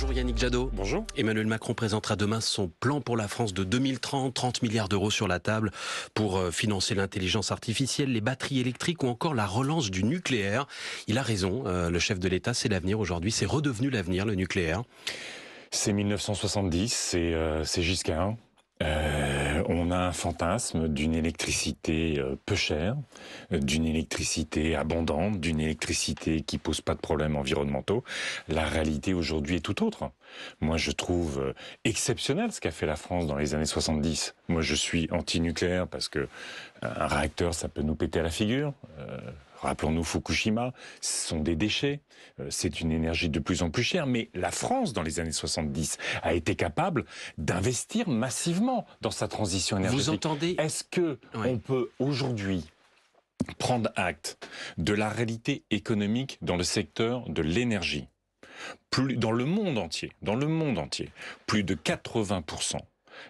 Bonjour Yannick Jadot. Bonjour. Emmanuel Macron présentera demain son plan pour la France de 2030, 30 milliards d'euros sur la table pour euh, financer l'intelligence artificielle, les batteries électriques ou encore la relance du nucléaire. Il a raison, euh, le chef de l'État, c'est l'avenir aujourd'hui, c'est redevenu l'avenir, le nucléaire. C'est 1970, c'est jusqu'à euh, Giscard. Euh, on a un fantasme d'une électricité euh, peu chère, euh, d'une électricité abondante, d'une électricité qui pose pas de problèmes environnementaux. La réalité aujourd'hui est tout autre. Moi, je trouve exceptionnel ce qu'a fait la France dans les années 70. Moi, je suis anti-nucléaire parce que un réacteur, ça peut nous péter la figure. Rappelons-nous Fukushima, ce sont des déchets, euh, c'est une énergie de plus en plus chère, mais la France, dans les années 70, a été capable d'investir massivement dans sa transition énergétique. Vous entendez Est-ce que on peut aujourd'hui prendre acte de la réalité économique dans le secteur de l'énergie plus, dans le monde entier, dans le monde entier, plus de 80%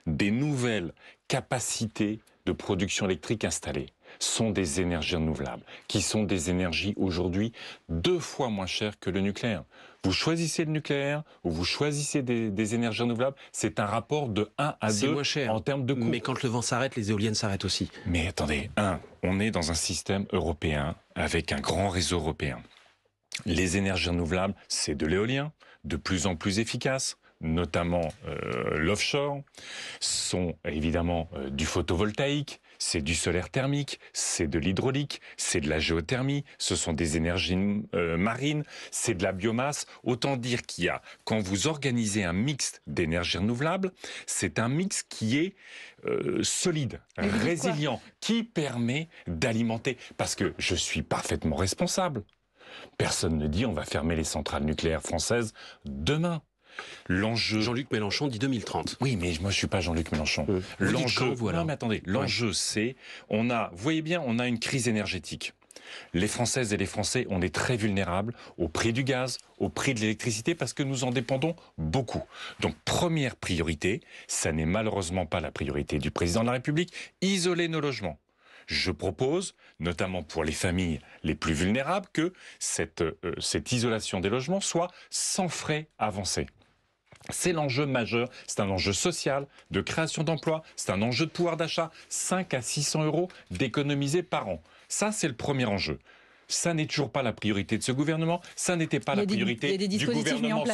des nouvelles capacités de production électrique installées sont des énergies renouvelables, qui sont des énergies aujourd'hui deux fois moins chères que le nucléaire. Vous choisissez le nucléaire ou vous choisissez des, énergies renouvelables, c'est un rapport de 1 à 2 moins cher, en termes de coût. Mais quand le vent s'arrête, les éoliennes s'arrêtent aussi. Mais attendez, un, on est dans un système européen avec un grand réseau européen. Les énergies renouvelables, c'est de l'éolien, de plus en plus efficace notamment euh, l'offshore, sont évidemment euh, du photovoltaïque, c'est du solaire thermique, c'est de l'hydraulique, c'est de la géothermie, ce sont des énergies euh, marines, c'est de la biomasse. Autant dire qu'il y a, quand vous organisez un mix d'énergies renouvelables, c'est un mix qui est euh, solide, résilient, qui permet d'alimenter. Parce que je suis parfaitement responsable. Personne ne dit on va fermer les centrales nucléaires françaises demain. Jean-Luc Mélenchon dit 2030. Oui, mais moi je suis pas Jean-Luc Mélenchon. Euh, l'enjeu. Voilà. mais attendez. L'enjeu, c'est on a. Vous voyez bien, on a une crise énergétique. Les Françaises et les Français, on est très vulnérables au prix du gaz, au prix de l'électricité, parce que nous en dépendons beaucoup. Donc, première priorité, ça n'est malheureusement pas la priorité du président de la République, isoler nos logements. Je propose, notamment pour les familles les plus vulnérables, que cette, euh, cette isolation des logements soit sans frais avancés. C'est l'enjeu majeur, c'est un enjeu social, de création d'emplois, c'est un enjeu de pouvoir d'achat, 5 à 600 euros d'économiser par an. Ça, c'est le premier enjeu. Ça n'est toujours pas la priorité de ce gouvernement. Ça n'était pas, la priorité du gouvernement.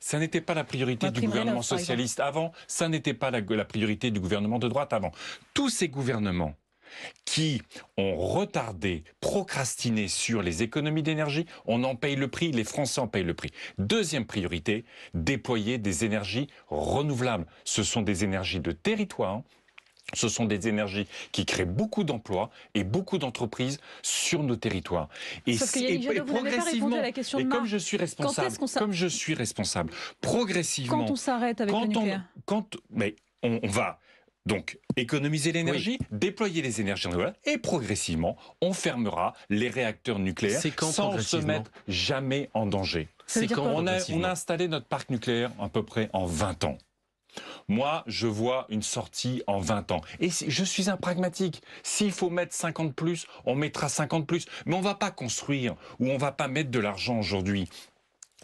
Ça n'était pas la priorité du gouvernement socialiste avant. Ça n'était pas la priorité du gouvernement de droite avant. Tous ces gouvernements qui ont retardé, procrastiné sur les économies d'énergie. On en paye le prix, les Français en payent le prix. Deuxième priorité, déployer des énergies renouvelables. Ce sont des énergies de territoire. Hein. Ce sont des énergies qui créent beaucoup d'emplois et beaucoup d'entreprises sur nos territoires. Et, progressivement, comme je suis responsable, comme je suis responsable, progressivement, quand on s'arrête avec quand le nucléaire, quand mais on va donc, économiser l'énergie, déployer les énergies renouvelables, et progressivement, on fermera les réacteurs nucléaires sans se mettre jamais en danger. C'est quand on a, installé notre parc nucléaire à peu près en 20 ans. Moi, je vois une sortie en 20 ans. Et je suis un pragmatique. S'il faut mettre 50 plus, on mettra 50 plus. Mais on ne va pas construire ou on ne va pas mettre de l'argent aujourd'hui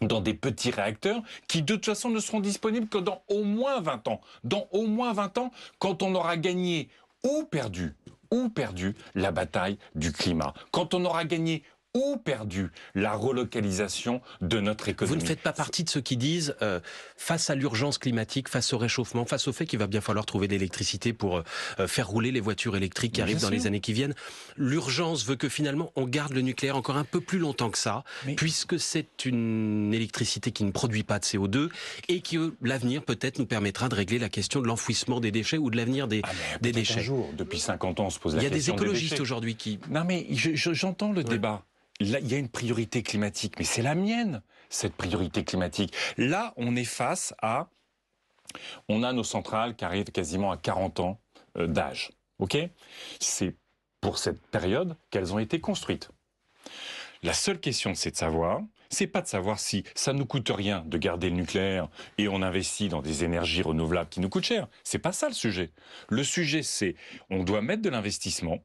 dans des petits réacteurs qui de toute façon ne seront disponibles que dans au moins 20 ans. Dans au moins 20 ans, quand on aura gagné ou perdu ou perdu la bataille du climat. Quand on aura gagné ou perdu la relocalisation de notre économie. Vous ne faites pas partie de ceux qui disent, euh, face à l'urgence climatique, face au réchauffement, face au fait qu'il va bien falloir trouver de l'électricité pour euh, euh, faire rouler les voitures électriques qui arrivent dans les années qui viennent, l'urgence veut que finalement on garde le nucléaire encore un peu plus longtemps que ça, puisque c'est une électricité qui ne produit pas de CO2 et que l'avenir peut-être nous permettra de régler la question de l'enfouissement des déchets ou de l'avenir des, ah, déchets. Un jour, depuis 50 ans, on se pose la question. Il y a des écologistes aujourd'hui qui. Non mais j'entends le débat il y a une priorité climatique, mais c'est la mienne, cette priorité climatique. Là, on est face à... On a nos centrales qui arrivent quasiment à 40 ans euh, d'âge. OK C'est pour cette période qu'elles ont été construites. La seule question, c'est de savoir, c'est pas de savoir si ça nous coûte rien de garder le nucléaire et on investit dans des énergies renouvelables qui nous coûtent cher. C'est pas ça le sujet. Le sujet, c'est on doit mettre de l'investissement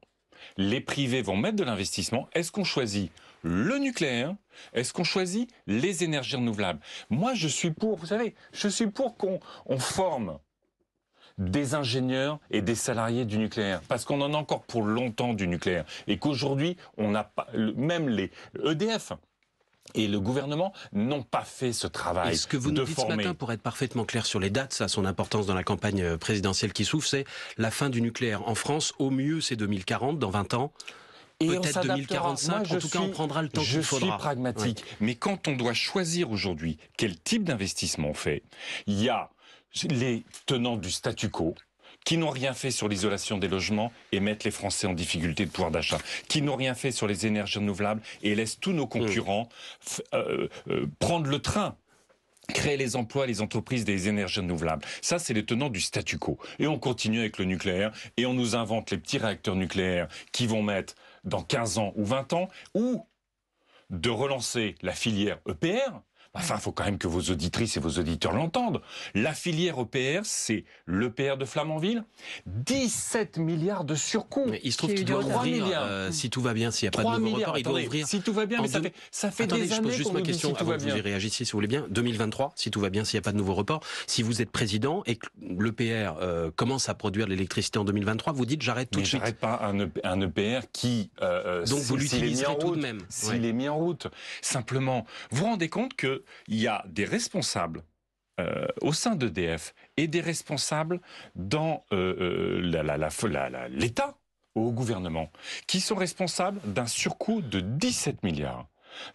les privés vont mettre de l'investissement. Est-ce qu'on choisit le nucléaire Est-ce qu'on choisit les énergies renouvelables Moi, je suis pour, vous savez, je suis pour qu'on forme des ingénieurs et des salariés du nucléaire, parce qu'on en a encore pour longtemps du nucléaire, et qu'aujourd'hui, on n'a pas, même les EDF, et le gouvernement n'ont pas fait ce travail. Et ce que vous nous dites ce matin, pour être parfaitement clair sur les dates, ça a son importance dans la campagne euh, présidentielle qui s'ouvre, c'est la fin du nucléaire. En France, au mieux, c'est 2040, dans 20 ans. Peut-être 2045, en tout cas, on prendra le temps qu'il faudra. Je suis pragmatique, mais quand on doit choisir aujourd'hui quel type d'investissement on fait, il y a les tenants du statu quo qui n'ont rien fait sur l'isolation des logements et mettent les Français en difficulté de pouvoir d'achat, qui n'ont rien fait sur les énergies renouvelables et laissent tous nos concurrents euh, euh, prendre le train créer les emplois, les entreprises des énergies renouvelables. Ça, c'est les tenants du statu quo. Et on continue avec le nucléaire, et on nous invente les petits réacteurs nucléaires qui vont mettre dans 15 ans ou 20 ans, ou de relancer la filière EPR, Enfin, il faut quand même que vos auditrices et vos auditeurs l'entendent. La filière EPR, c'est l'EPR de Flamanville. 17 milliards de surcoût. il se trouve qu'il euh, mmh. doit ouvrir, si tout va bien, s'il n'y a pas de nouveau reports. il doit ouvrir. Si tout va bien, mais ça fait, ça fait attendez, je pose juste ma question si avant que vous y réagissiez, si vous voulez bien. 2023, si tout va bien, s'il n'y a pas de nouveau report. Si vous êtes président et que l'EPR euh, commence à produire l'électricité en 2023, vous dites j'arrête tout de suite. J'arrête pas un, EPR e qui... Euh, Donc vous l'utilisez tout de même. S'il est mis en route. Simplement, vous vous rendez compte que il y a des responsables euh, au sein d'EDF et des responsables dans euh, euh, l'État, au gouvernement, qui sont responsables d'un surcoût de 17 milliards,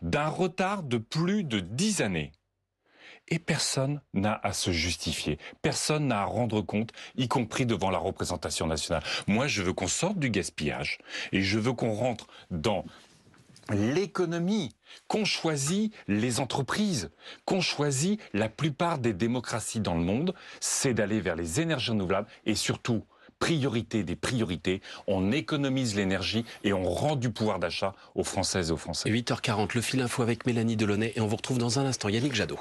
d'un retard de plus de 10 années. Et personne n'a à se justifier, personne n'a à rendre compte, y compris devant la représentation nationale. Moi, je veux qu'on sorte du gaspillage et je veux qu'on rentre dans l'économie, qu'ont choisit les entreprises, qu'ont choisit la plupart des démocraties dans le monde, c'est d'aller vers les énergies renouvelables et surtout priorité des priorités. On économise l'énergie et on rend du pouvoir d'achat aux Françaises et aux Français. 8h40, le fil info avec Mélanie Delaunay et on vous retrouve dans un instant. Yannick Jadot.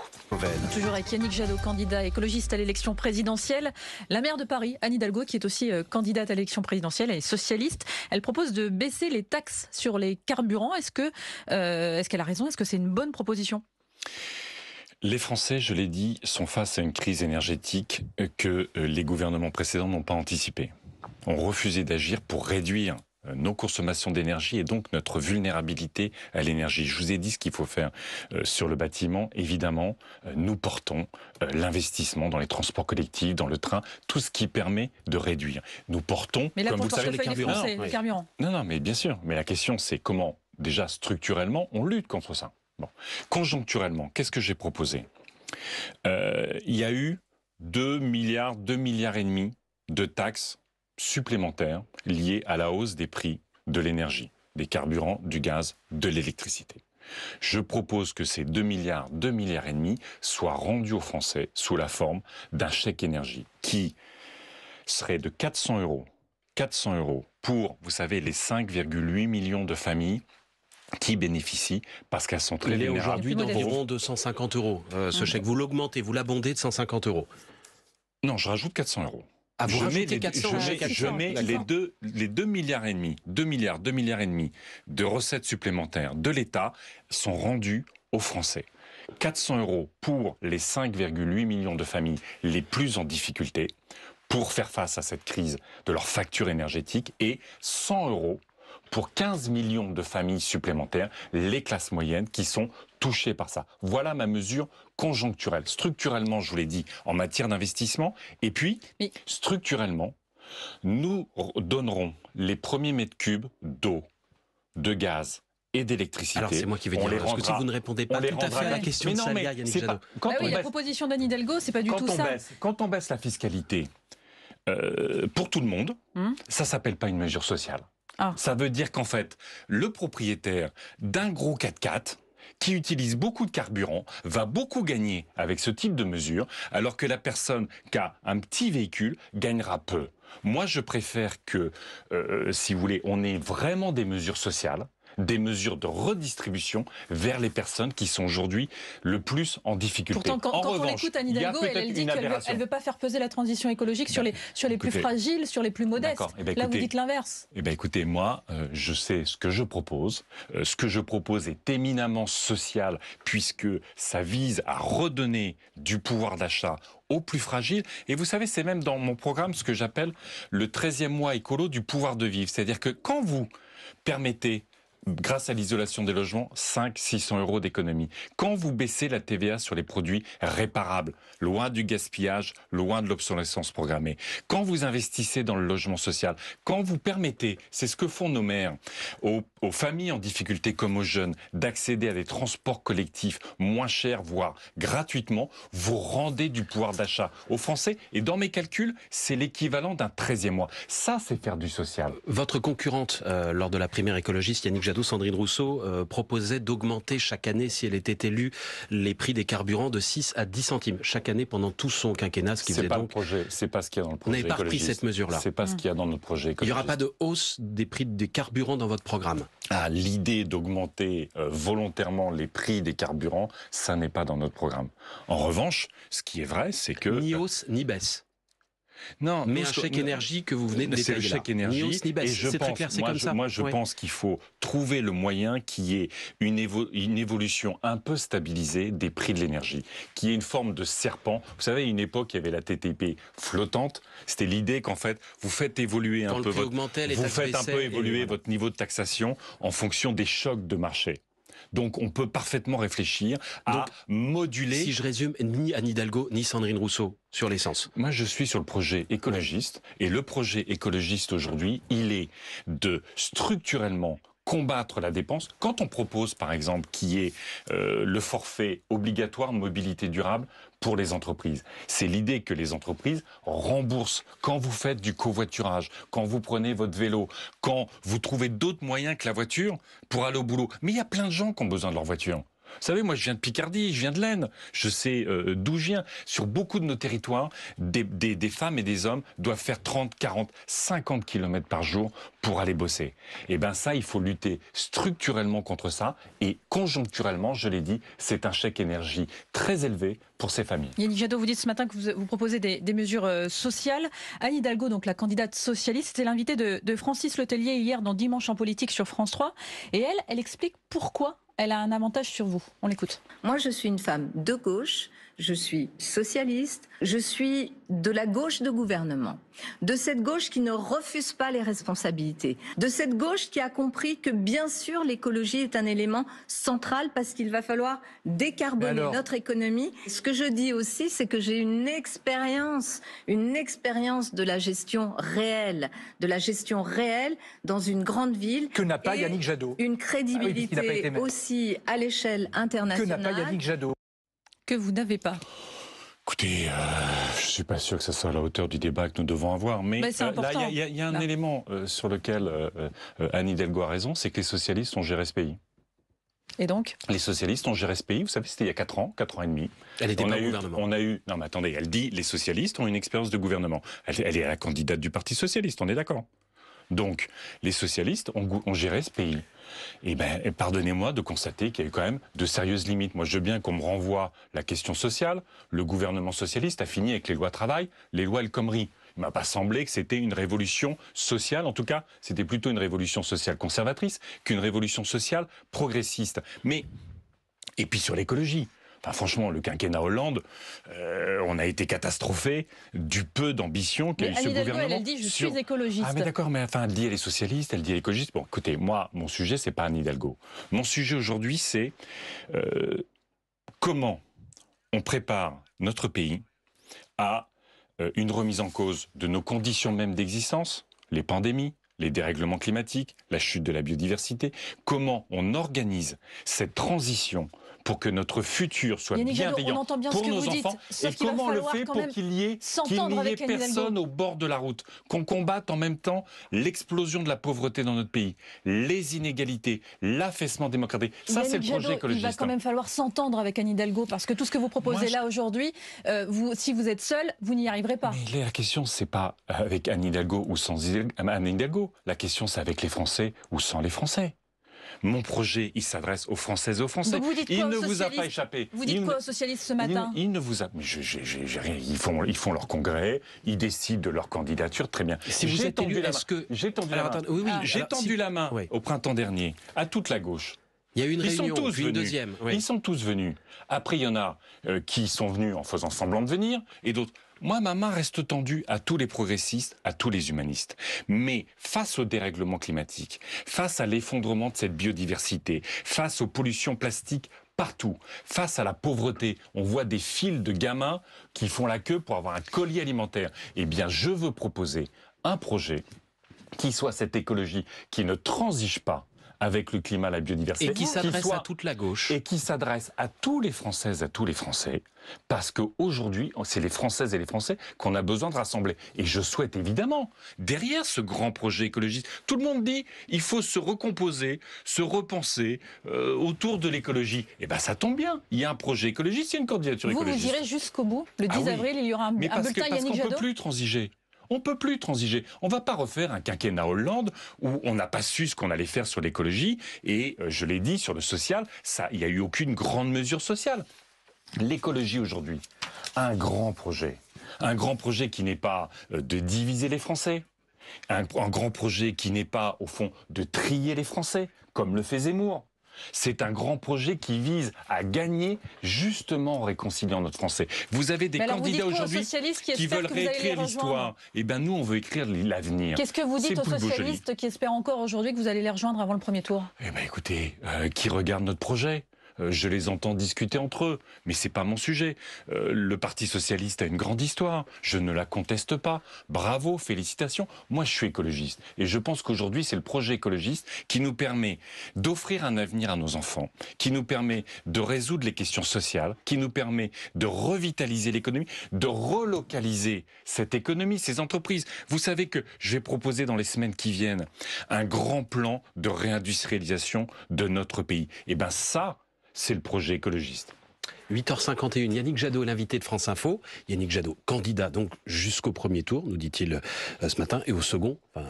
Toujours avec Yannick Jadot, candidat écologiste à l'élection présidentielle. La maire de Paris, Anne Hidalgo, qui est aussi euh, candidate à l'élection présidentielle et socialiste, elle propose de baisser les taxes sur les carburants. Est-ce que, euh, est-ce qu'elle a raison Est-ce que c'est une bonne proposition les Français, je l'ai dit, sont face à une crise énergétique que euh, les gouvernements précédents n'ont pas anticipée. On refusé d'agir pour réduire euh, nos consommations d'énergie et donc notre vulnérabilité à l'énergie. Je vous ai dit ce qu'il faut faire euh, sur le bâtiment. Évidemment, nous portons l'investissement dans les transports collectifs, dans le train, tout ce qui permet de réduire. Nous portons, comme vous le savez, les carburants. les carburants. Non, non, mais bien sûr. Mais la question, c'est comment, déjà structurellement, on lutte contre ça. Bon. Conjoncturellement, qu'est-ce que j'ai proposé euh, Il y a eu 2 milliards, 2 milliards et demi de taxes supplémentaires liées à la hausse des prix de l'énergie, des carburants, du gaz, de l'électricité. Je propose que ces 2 milliards, 2 milliards et demi soient rendus aux Français sous la forme d'un chèque énergie qui serait de 400 euros. 400 euros pour, vous savez, les 5,8 millions de familles qui bénéficient parce qu'elles sont très Il est aujourd'hui d'environ 250 euros. Euh, ce ah. chèque, vous l'augmentez, vous l'abondez de 150 euros. Non, je rajoute 400 euros. Ah, vous je, les, 400, ah, je mets, les, deux, 2 milliards et demi, 2 milliards, 2 milliards et demi de recettes supplémentaires de l'État sont rendus aux Français. 400 euros pour les 5,8 millions de familles les plus en difficulté pour faire face à cette crise de leur facture énergétique et 100 euros pour 15 millions de familles supplémentaires, les classes moyennes qui sont touchées par ça. Voilà ma mesure conjoncturelle. Structurellement, je vous l'ai dit, en matière d'investissement, et puis structurellement, nous donnerons les premiers mètres cubes d'eau, de gaz, et d'électricité. Alors c'est moi qui vais dire, parce que si vous ne répondez pas tout à fait à la question la proposition d'Anne Hidalgo, c'est pas du tout ça. quand on baisse la fiscalité euh, pour tout le monde, ça hum. ça s'appelle pas une mesure sociale. Ah. Ça veut dire qu'en fait, le propriétaire d'un gros 4x4 qui utilise beaucoup de carburant va beaucoup gagner avec ce type de mesure, alors que la personne qui a un petit véhicule gagnera peu. Moi, je préfère que, euh, euh, si vous voulez, on ait vraiment des mesures sociales des mesures de redistribution vers les personnes qui sont aujourd'hui le plus en difficulté. Pourtant, quand, on écoute Anne Hidalgo, elle, dit qu'elle ne veut, pas faire peser la transition écologique sur bah, les, sur les plus fragiles, sur les plus modestes. Eh ben, Là, vous dites l'inverse. Eh ben, écoutez, moi, euh, je sais ce que je propose. Euh, ce que je propose est éminemment social, puisque ça vise à redonner du pouvoir d'achat aux plus fragiles. Et vous savez, c'est même dans mon programme ce que j'appelle le 13e mois écolo du pouvoir de vivre. C'est-à-dire que quand vous permettez grâce à l'isolation des logements, 500-600 euros d'économie. Quand vous baissez la TVA sur les produits réparables, loin du gaspillage, loin de l'obsolescence programmée, quand vous investissez dans le logement social, quand vous permettez, c'est ce que font nos mères, aux, familles en difficulté comme aux jeunes, d'accéder à des transports collectifs moins chers, voire gratuitement, vous rendez du pouvoir d'achat aux Français. Et dans mes calculs, c'est l'équivalent d'un 13e mois. Ça, c'est faire du social. Votre concurrente euh, lors de la primaire écologiste, Yannick Jadot, Sandrine Rousseau euh, proposait d'augmenter chaque année, si elle était élue, les prix des carburants de 6 à 10 centimes chaque année pendant tout son quinquennat. Ce qui faisait pas le projet, c'est pas ce qu'il y a dans le projet. Vous n'avez pas pris cette mesure-là. C'est pas ce qu'il y a dans notre projet. Il n'y aura pas de hausse des prix des carburants dans votre programme. Ah, l'idée d'augmenter euh, volontairement les prix des carburants, ça n'est pas dans notre programme. En revanche, ce qui est vrai, c'est que ni euh, hausse ni baisse. Non, mais un chèque énergie que vous venez de détailler. C'est le chèque énergie. et je pense, clair, c'est comme ça. moi, je pense qu'il faut trouver le moyen qui est une, une évolution un peu stabilisée des prix de l'énergie, qui est une forme de serpent. Vous savez, à une époque, il y avait la TTP flottante. C'était l'idée qu'en fait, vous faites évoluer un peu votre, vous faites un peu évoluer votre niveau de taxation en fonction des chocs de marché. Donc on peut parfaitement réfléchir à ah. Donc, moduler. Si je résume, ni Anne Hidalgo ni Sandrine Rousseau sur l'essence. Moi, je suis sur le projet écologiste et le projet écologiste aujourd'hui, il est de structurellement combattre la dépense. Quand on propose, par exemple, qui est euh, le forfait obligatoire de mobilité durable pour les entreprises, c'est l'idée que les entreprises remboursent quand vous faites du covoiturage, quand vous prenez votre vélo, quand vous trouvez d'autres moyens que la voiture pour aller au boulot. Mais il y a plein de gens qui ont besoin de leur voiture. Vous savez, moi, je viens de Picardie, je viens de l'Aisne, je sais euh, d'où je viens. Sur beaucoup de nos territoires, des, femmes et des hommes doivent faire 30, 40, 50 km par jour pour aller bosser. Et eh bien ça, il faut lutter structurellement contre ça. Et conjoncturellement, je l'ai dit, c'est un chèque énergie très élevé pour ces familles. Yannick Jadot, vous dites ce matin que vous, proposez des, mesures euh, sociales. Anne Hidalgo, donc la candidate socialiste, était l'invitée de, de Francis Letellier hier dans Dimanche en politique sur France 3. Et elle, elle explique pourquoi elle a un avantage sur vous. On l'écoute. Moi, je suis une femme de gauche je suis socialiste, je suis de la gauche de gouvernement, de cette gauche qui ne refuse pas les responsabilités, de cette gauche qui a compris que bien sûr l'écologie est un élément central parce qu'il va falloir décarboner notre économie. Ce que je dis aussi, c'est que j'ai une expérience, une expérience de la gestion réelle, de la gestion réelle dans une grande ville. Que n'a pas Yannick Jadot. Une ah crédibilité aussi à l'échelle internationale que vous n'avez pas Écoutez, je euh, je suis pas sûr que ce soit à la hauteur du débat que nous devons avoir, mais, bah, euh, il y, a un élément euh, sur lequel Annie Delgo a raison, c'est que les socialistes ont géré ce pays. Et donc Les socialistes ont géré ce pays, vous savez, c'était il y a 4 ans, 4 ans et demi. Elle était on au gouvernement. On a eu, non mais attendez, elle dit les socialistes ont une expérience de gouvernement. Elle, est la candidate du Parti Socialiste, on est d'accord. Donc, les socialistes ont géré ce pays eh bien, pardonnez-moi de constater qu'il y a eu quand même de sérieuses limites. Moi, je veux bien qu'on me renvoie la question sociale. Le gouvernement socialiste a fini avec les lois travail, les lois El Khomri. Il m'a pas semblé que c'était une révolution sociale. En tout cas, c'était plutôt une révolution sociale conservatrice qu'une révolution sociale progressiste. Mais et puis sur l'écologie franchement, le quinquennat Hollande, euh, on a été catastrophé du peu d'ambition qu'a eu ce gouvernement. Elle, dit je suis écologiste. Ah mais d'accord, mais enfin elle dit elle est socialiste, elle dit écologiste. Bon, écoutez, moi mon sujet c'est pas Anne Hidalgo. Mon sujet aujourd'hui c'est euh, comment on prépare notre pays à euh, une remise en cause de nos conditions même d'existence, les pandémies, les dérèglements climatiques, la chute de la biodiversité, comment on organise cette transition pour que notre futur soit bienveillant pour nos enfants et comment le fait pour qu'il y ait, qu y ait personne au bord de la route, qu'on combatte en même temps l'explosion de la pauvreté dans notre pays, les inégalités, l'affaissement démocratique. Ça, c'est le projet écologiste. Il va quand hein. même falloir s'entendre avec Anne Hidalgo parce que tout ce que vous proposez là aujourd'hui, euh, vous, si vous êtes seul, vous n'y arriverez pas. Mais la question, c'est pas avec Anne Hidalgo ou sans Anne Hidalgo. La question, c'est avec les Français ou sans les Français. Mon projet, il s'adresse aux Françaises et aux Français. il ne vous a pas échappé. Vous dites quoi aux socialistes ce matin il, ne vous a. ils, font, ils font leur congrès, ils décident de leur candidature, très bien. Si j'ai tendu, la, main. Que... Ah, tendu j'ai tendu la main au printemps dernier à toute la gauche. Il y a une Ils réunion, sont tous venus. une deuxième. Ils sont tous venus. Après, il y en a euh, qui sont venus en faisant semblant de venir, et d'autres. Moi, ma main reste tendue à tous les progressistes, à tous les humanistes. Mais face au dérèglement climatique, face à l'effondrement de cette biodiversité, face aux pollutions plastiques partout, face à la pauvreté, on voit des fils de gamins qui font la queue pour avoir un collier alimentaire. Eh bien, je veux proposer un projet qui soit cette écologie qui ne transige pas avec le climat, la biodiversité. Et qui s'adresse à toute la gauche. Et qui s'adresse à tous les Françaises, à tous les Français, parce qu'aujourd'hui, c'est les Françaises et les Français qu'on a besoin de rassembler. Et je souhaite évidemment, derrière ce grand projet écologiste, tout le monde dit, il faut se recomposer, se repenser euh, autour de l'écologie. Et eh bien ça tombe bien, il y a un projet écologiste, il y a une candidature écologiste. Vous, vous direz jusqu'au bout, le 10 ah avril, il y aura un, un bulletin parce peut plus transiger. On ne peut plus transiger. On va pas refaire un quinquennat Hollande où on n'a pas su ce qu'on allait faire sur l'écologie et euh, je l'ai dit sur le social, ça, il n'y a eu aucune grande mesure sociale. L'écologie aujourd'hui, un grand projet, un grand projet qui n'est pas euh, de diviser les Français. Un, un grand projet qui n'est pas, au fond, de trier les Français, comme le fait Zemmour c'est un grand projet qui vise à gagner justement en réconciliant notre français. Vous avez des candidats aujourd'hui qui, veulent réécrire l'histoire. Eh bien nous, on veut écrire l'avenir. Qu'est-ce que vous dites aux socialistes qui espèrent encore aujourd'hui que vous allez les rejoindre avant le premier tour Eh bien écoutez, euh, qui regarde notre projet euh, je les entends discuter entre eux, mais c'est pas mon sujet. Euh, le Parti socialiste a une grande histoire, je ne la conteste pas. Bravo, félicitations. Moi, je suis écologiste et je pense qu'aujourd'hui, c'est le projet écologiste qui nous permet d'offrir un avenir à nos enfants, qui nous permet de résoudre les questions sociales, qui nous permet de revitaliser l'économie, de relocaliser cette économie, ces entreprises. Vous savez que je vais proposer dans les semaines qui viennent un grand plan de réindustrialisation de notre pays. Et eh ben ça, c'est le projet écologiste. 8h51, Yannick Jadot est l'invité de France Info. Yannick Jadot, candidat donc jusqu'au premier tour, nous dit-il euh, ce matin, et au second, euh,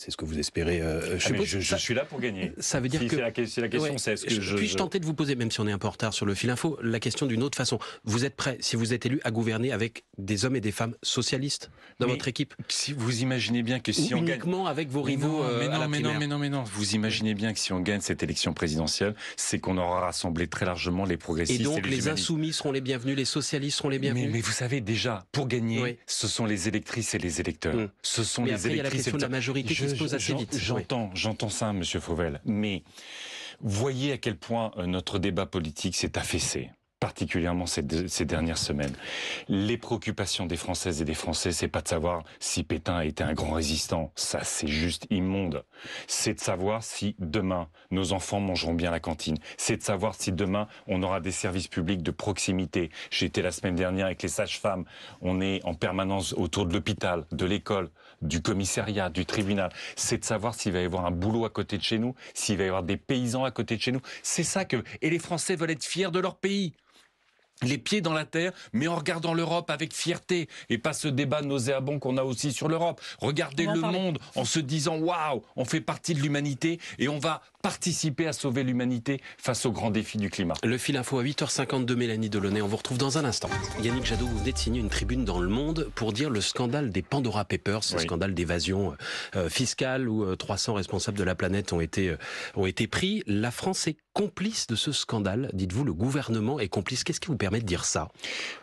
c'est ce que vous espérez. Euh, ah, je, je, suis là pour gagner. Ça veut dire que. la question, c'est -ce que je. Puis-je tenter de vous poser, même si on est un peu en retard sur le fil info, la question d'une autre façon Vous êtes prêt, si vous êtes élu, à gouverner avec des hommes et des femmes socialistes dans votre équipe Si vous imaginez bien que si Ou on uniquement gagne... avec vos rivaux. Euh, mais non, mais, non, mais, non, non, Vous imaginez bien que si on gagne cette élection présidentielle, c'est qu'on aura rassemblé très largement les progressistes. Et donc et les, les insoumis seront les bienvenus, les socialistes seront les bienvenus. Mais, vous savez déjà, pour gagner, ce sont les électrices et les électeurs. Hum. Ce sont les électrices. Il y a la question majorité J'entends, j'entends ça, Monsieur Fauvel, mais voyez à quel point euh, notre débat politique s'est affaissé particulièrement ces, dernières semaines. Les préoccupations des Françaises et des Français, c'est pas de savoir si Pétain a été un grand résistant, ça c'est juste immonde. C'est de savoir si demain nos enfants mangeront bien la cantine. C'est de savoir si demain on aura des services publics de proximité. J'étais la semaine dernière avec les sages-femmes. On est en permanence autour de l'hôpital, de l'école, du commissariat, du tribunal. C'est de savoir s'il va y avoir un boulot à côté de chez nous, s'il va y avoir des paysans à côté de chez nous. C'est ça que et les Français veulent être fiers de leur pays les pieds dans la terre, mais en regardant l'Europe avec fierté et pas ce débat nauséabond qu'on a aussi sur l'Europe. Regardez le monde en se disant waouh, on fait partie de l'humanité et on va participer à sauver l'humanité face au grand défis du climat. Le fil info à 8h52, Mélanie Delaunay. On vous retrouve dans un instant. Yannick Jadot, vous venez une tribune dans Le Monde pour dire le scandale des Pandora Papers, ce le scandale d'évasion euh, fiscale où 300 euh, responsables de la planète ont été, euh, ont été pris. La France est complice de ce scandale Dites-vous, le gouvernement est complice. Qu'est-ce qui vous permet de dire ça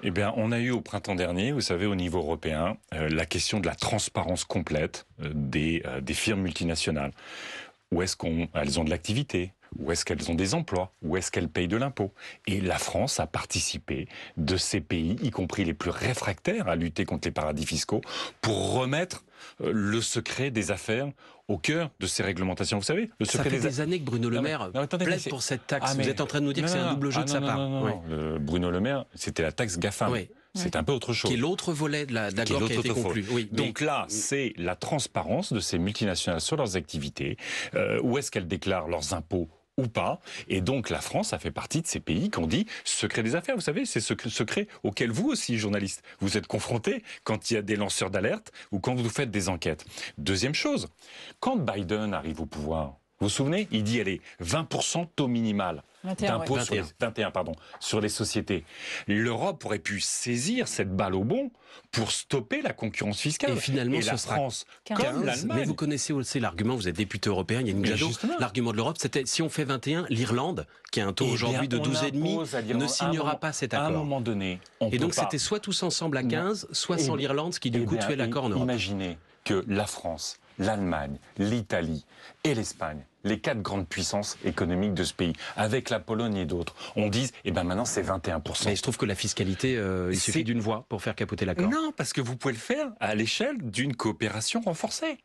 Eh bien, on a eu au printemps dernier, vous savez, au niveau européen, euh, la question de la transparence complète euh, euh, des, firmes multinationales. Où est-ce qu'elles ont de l'activité où est-ce qu'elles ont des emplois Où est-ce qu'elles payent de l'impôt Et la France a participé de ces pays, y compris les plus réfractaires à lutter contre les paradis fiscaux, pour remettre le secret des affaires au cœur de ces réglementations. Vous savez, Ça fait des, années que Bruno Le Maire plaide pour cette taxe. Ah, Vous êtes en train de nous dire que c'est un double jeu de ah, sa part. Bruno Le Maire, c'était la taxe GAFAM. C'est un peu autre chose. Qui est l'autre volet de l'accord qui, a été conclu. Donc là, c'est la transparence de ces multinationales sur leurs activités. Euh, où est-ce qu'elles déclarent leurs impôts ou pas. Et donc la France a fait partie de ces pays qui ont dit secret des affaires. Vous savez, c'est ce secret auquel vous aussi, journaliste, vous êtes confrontés quand il y a des lanceurs d'alerte ou quand vous faites des enquêtes. Deuxième chose, quand Biden arrive au pouvoir, vous vous souvenez, il dit allez, 20% taux minimal d'impôt sur, les, 21, pardon, sur les sociétés. L'Europe aurait pu saisir cette balle au bon pour stopper la concurrence fiscale. Et finalement, la France, comme l'Allemagne. Mais vous connaissez aussi l'argument, vous êtes député européen, il y a une Jadot, l'argument de l'Europe, c'était si on fait 21, l'Irlande, qui a un taux eh aujourd'hui de 12,5, ne signera pas cet accord. À un moment donné, on Et donc c'était soit tous ensemble à 15, soit sans eh l'Irlande, ce qui du eh coup tuait l'accord en Europe. Imaginez que la France, l'Allemagne, l'Italie et l'Espagne les quatre grandes puissances économiques de ce pays, avec la Pologne et d'autres, on dit eh ben maintenant c'est 21%. Mais il se trouve que la fiscalité, euh, il suffit d'une voix pour faire capoter l'accord. Non, parce que vous pouvez le faire à l'échelle d'une coopération renforcée.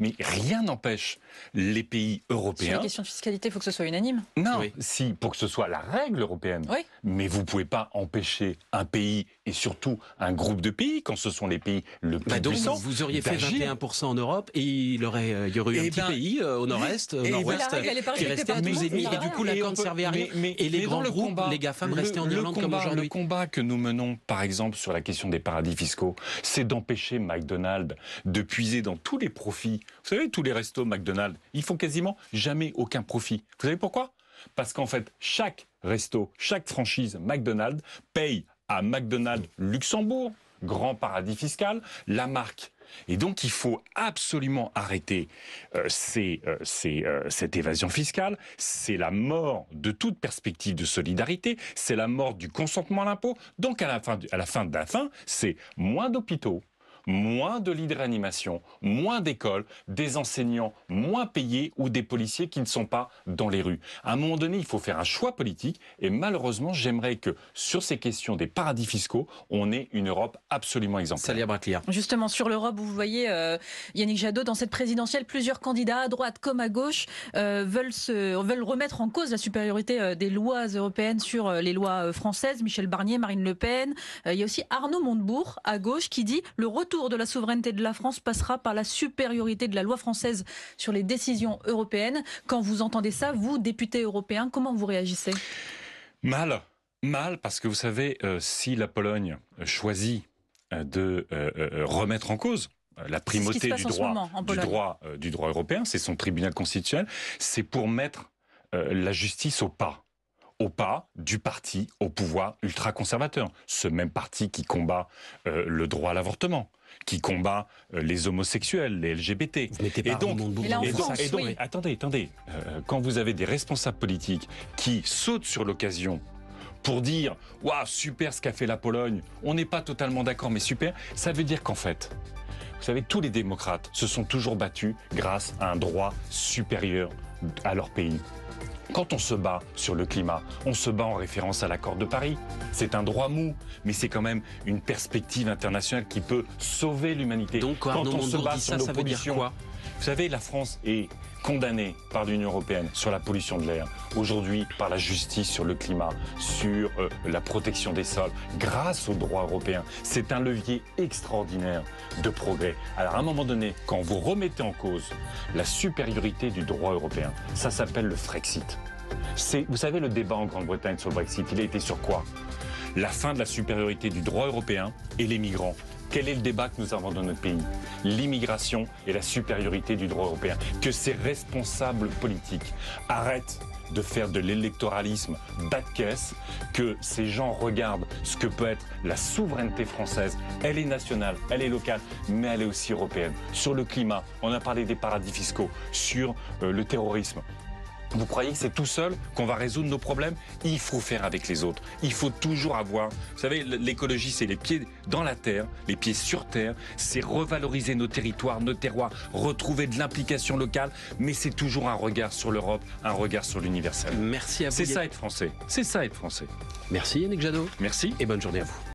Mais rien n'empêche les pays européens. Sur la question de fiscalité, il faut que ce soit unanime. Non, si, pour que ce soit la règle européenne. Mais vous ne pouvez pas empêcher un pays et surtout un groupe de pays, quand ce sont les pays le plus bah donc, Vous auriez fait 21% en Europe et il, aurait, euh, y aurait eu un eh petit ben, pays euh, au nord-est, au nord-ouest, euh, qui restait à 12,5 et du coup la ne servait et les grands groupes, les GAFAM restaient en Irlande comme aujourd'hui. Le combat que nous menons, par exemple, sur la question des paradis fiscaux, c'est d'empêcher McDonald's de puiser dans tous les profits. Vous savez, tous les restos McDonald's, ils font quasiment jamais aucun profit. Vous savez pourquoi Parce qu'en fait, chaque resto, chaque franchise McDonald's paye à McDonald's Luxembourg, grand paradis fiscal, la marque et donc, il faut absolument arrêter euh, ces, euh, euh, cette évasion fiscale. C'est la mort de toute perspective de solidarité. C'est la mort du consentement à l'impôt. Donc, à la fin, à la fin de la fin, c'est moins d'hôpitaux, moins de lits de réanimation, moins d'écoles, des enseignants moins payés ou des policiers qui ne sont pas dans les rues. À un moment donné, il faut faire un choix politique et malheureusement, j'aimerais que sur ces questions des paradis fiscaux, on ait une Europe absolument exemplaire. Salia Justement, sur l'Europe, vous voyez, euh, Yannick Jadot, dans cette présidentielle, plusieurs candidats à droite comme à gauche euh, veulent, se, veulent remettre en cause la supériorité euh, des lois européennes sur les lois françaises. Michel Barnier, Marine Le Pen. il y a aussi Arnaud Montebourg à gauche qui dit le retour retour de la souveraineté de la France passera par la supériorité de la loi française sur les décisions européennes. Quand vous entendez ça, vous, député européen, comment vous réagissez Mal. Mal, parce que vous savez, euh, si la Pologne choisit euh, de euh, remettre en cause la primauté du droit, droit, du droit européen, c'est son tribunal constitutionnel, c'est pour mettre la justice au pas au pas du parti au pouvoir ultra-conservateur, ce même parti qui combat le droit à l'avortement, qui combat euh, les homosexuels, les LGBT. Vous et donc, attendez, attendez. Euh, quand vous avez des responsables politiques qui sautent sur l'occasion pour dire waouh super ce qu'a fait la Pologne, on n'est pas totalement d'accord mais super, ça veut dire qu'en fait, vous savez tous les démocrates se sont toujours battus grâce à un droit supérieur à leur pays quand on se bat sur le climat, on se bat en référence à l'accord de Paris. C'est un droit mou, mais c'est quand même une perspective internationale qui peut sauver l'humanité. Donc, Quand on se bat sur nos ça vous savez, la France est condamnée par l'Union européenne sur la pollution de l'air, aujourd'hui par la justice sur le climat, sur euh, la protection des sols, grâce au droit européen. C'est un levier extraordinaire de progrès. Alors à un moment donné, quand vous remettez en cause la supériorité du droit européen, ça s'appelle le Frexit. vous savez, le débat en Grande-Bretagne sur le Brexit, il a été sur quoi la fin de la supériorité du droit européen et les migrants. Quel est le débat que nous avons dans notre pays L'immigration et la supériorité du droit européen. Que ces responsables politiques arrêtent de faire de l'électoralisme bas caisse, que ces gens regardent ce que peut être la souveraineté française. Elle est nationale, elle est locale, mais elle est aussi européenne. Sur le climat, on a parlé des paradis fiscaux, sur euh, le terrorisme. Vous croyez que c'est tout seul qu'on va résoudre nos problèmes Il faut faire avec les autres. Il faut toujours avoir. Vous savez, l'écologie, c'est les pieds dans la terre, les pieds sur terre. C'est revaloriser nos territoires, nos terroirs, retrouver de l'implication locale. Mais c'est toujours un regard sur l'Europe, un regard sur l'universel. Merci à vous. C'est ça être français. C'est ça être français. Merci Yannick Jadot. Merci. Et bonne journée à vous.